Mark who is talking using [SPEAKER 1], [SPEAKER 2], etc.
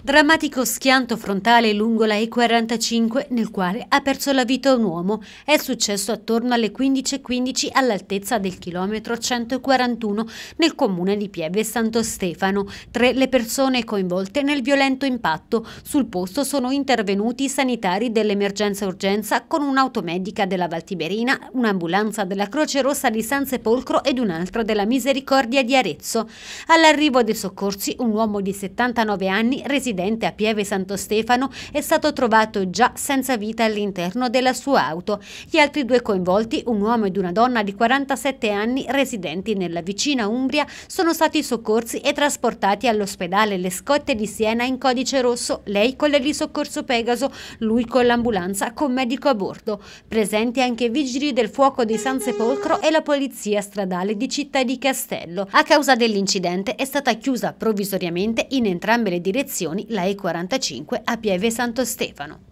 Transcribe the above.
[SPEAKER 1] Drammatico schianto frontale lungo la E45 nel quale ha perso la vita un uomo è successo attorno alle 15.15 all'altezza del chilometro 141 nel comune di Pieve Santo Stefano. Tre le persone coinvolte nel violento impatto. Sul posto sono intervenuti i sanitari dell'emergenza urgenza con un'automedica della Valtiberina, un'ambulanza della Croce Rossa di San Sepolcro ed un'altra della Misericordia di Arezzo. All'arrivo dei soccorsi un uomo di 79 anni resistente residente a Pieve Santo Stefano è stato trovato già senza vita all'interno della sua auto. Gli altri due coinvolti, un uomo ed una donna di 47 anni residenti nella vicina Umbria, sono stati soccorsi e trasportati all'ospedale Le Scotte di Siena in codice rosso, lei con l'eli soccorso Pegaso, lui con l'ambulanza con medico a bordo. Presenti anche i vigili del fuoco di San Sepolcro e la polizia stradale di Città di Castello. A causa dell'incidente è stata chiusa provvisoriamente in entrambe le direzioni Marconi, la E45 a Pieve Santo Stefano.